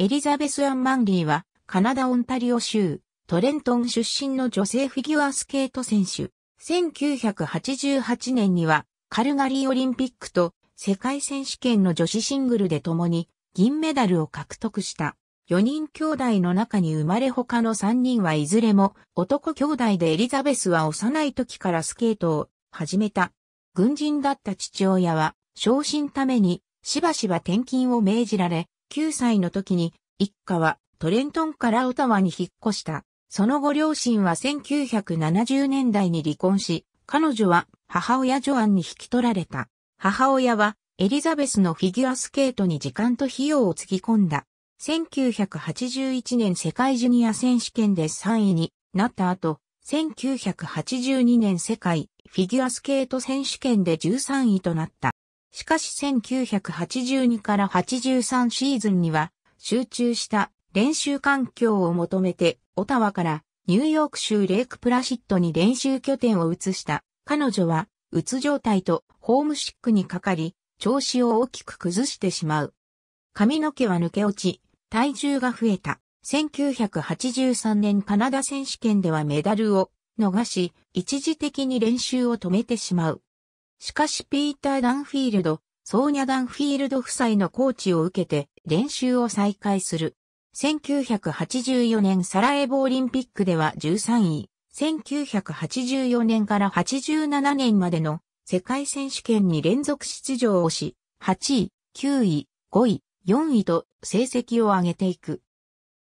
エリザベス・アン・マンリーは、カナダ・オンタリオ州、トレントン出身の女性フィギュアスケート選手。1988年には、カルガリーオリンピックと世界選手権の女子シングルで共に銀メダルを獲得した。4人兄弟の中に生まれ他の3人はいずれも男兄弟でエリザベスは幼い時からスケートを始めた。軍人だった父親は昇進ためにしばしば転勤を命じられ9歳の時に一家はトレントンからオタワに引っ越した。その後両親は1970年代に離婚し、彼女は母親ジョアンに引き取られた。母親はエリザベスのフィギュアスケートに時間と費用をつぎ込んだ。1981年世界ジュニア選手権で3位になった後、1982年世界フィギュアスケート選手権で13位となった。しかし1982から83シーズンには集中した練習環境を求めてオタワからニューヨーク州レイクプラシッドに練習拠点を移した彼女はうつ状態とホームシックにかかり調子を大きく崩してしまう。髪の毛は抜け落ち、体重が増えた。1983年カナダ選手権ではメダルを逃し、一時的に練習を止めてしまう。しかしピーター・ダンフィールド、ソーニャ・ダンフィールド夫妻のコーチを受けて練習を再開する。1984年サラエボオリンピックでは13位、1984年から87年までの世界選手権に連続出場をし、8位、9位、5位、4位と成績を上げていく。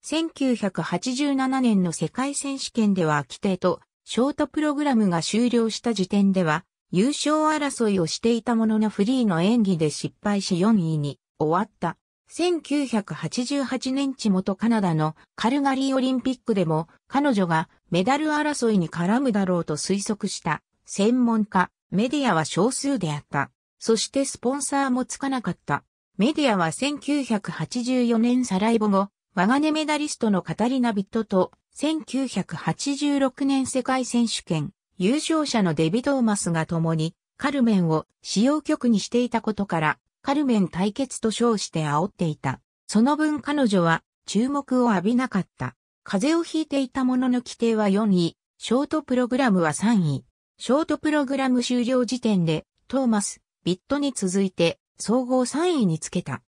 1987年の世界選手権では規定とショートプログラムが終了した時点では優勝争いをしていたもののフリーの演技で失敗し4位に終わった。1988年地元カナダのカルガリーオリンピックでも彼女がメダル争いに絡むだろうと推測した専門家、メディアは少数であった。そしてスポンサーもつかなかった。メディアは1984年サライボ後、我がネメダリストのカタリナ・ビットと1986年世界選手権優勝者のデビ・トーマスが共に、カルメンを使用曲にしていたことから、カルメン対決と称して煽っていた。その分彼女は注目を浴びなかった。風邪をひいていたものの規定は4位、ショートプログラムは3位。ショートプログラム終了時点で、トーマス、ビットに続いて、総合3位につけた。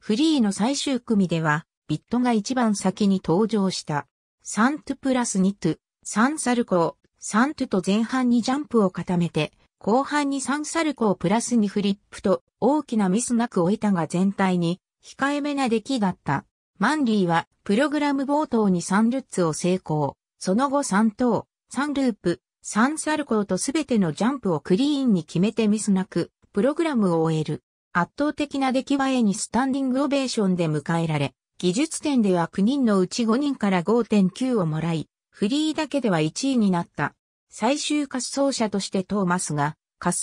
フリーの最終組では、ビットが一番先に登場した。サントゥプラスニトゥ、サンサルコー、サントゥと前半にジャンプを固めて、後半にサンサルコをプラスにフリップと大きなミスなく終えたが全体に控えめな出来だった。マンリーはプログラム冒頭にサンルッツを成功。その後サント3サンループ、サンサルコーとすべてのジャンプをクリーンに決めてミスなく、プログラムを終える。圧倒的な出来栄えにスタンディングオベーションで迎えられ、技術点では9人のうち5人から5.9をもらい、フリーだけでは1位になった。最終滑走者としてトーマスが、滑走、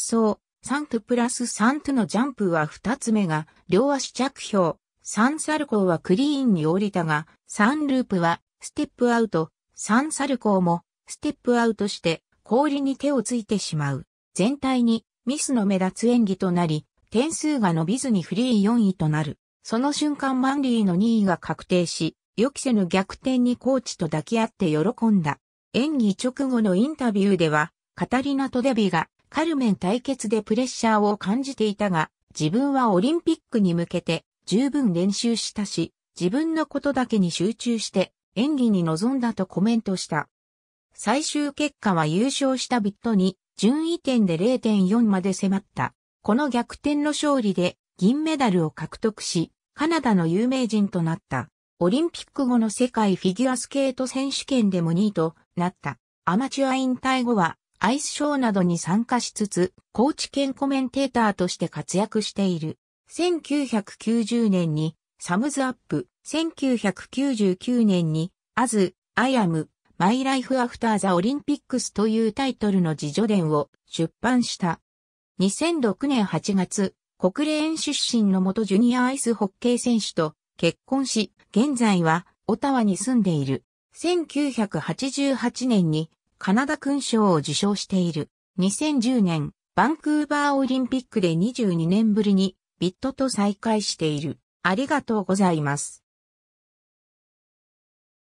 3トプラス3トのジャンプは2つ目が、両足着氷、3サルコーはクリーンに降りたが、3ループは、ステップアウト、3サルコーも、ステップアウトして、氷に手をついてしまう。全体に、ミスの目立つ演技となり、点数が伸びずにフリー4位となる。その瞬間マンリーの2位が確定し、予期せぬ逆転にコーチと抱き合って喜んだ。演技直後のインタビューでは、カタリナとデビがカルメン対決でプレッシャーを感じていたが、自分はオリンピックに向けて十分練習したし、自分のことだけに集中して演技に臨んだとコメントした。最終結果は優勝したビットに順位点で0.4まで迫った。この逆転の勝利で銀メダルを獲得し、カナダの有名人となった。オリンピック後の世界フィギュアスケート選手権でも2位となった。アマチュア引退後はアイスショーなどに参加しつつ、高知県コメンテーターとして活躍している。1990年にサムズアップ、1999年にアズ、アイアム、マイライフアフターザオリンピックスというタイトルの自助伝を出版した。2006年8月、国連出身の元ジュニアアイスホッケー選手と結婚し、現在はオタワに住んでいる。1988年にカナダ勲章を受賞している。2010年、バンクーバーオリンピックで22年ぶりにビットと再会している。ありがとうございます。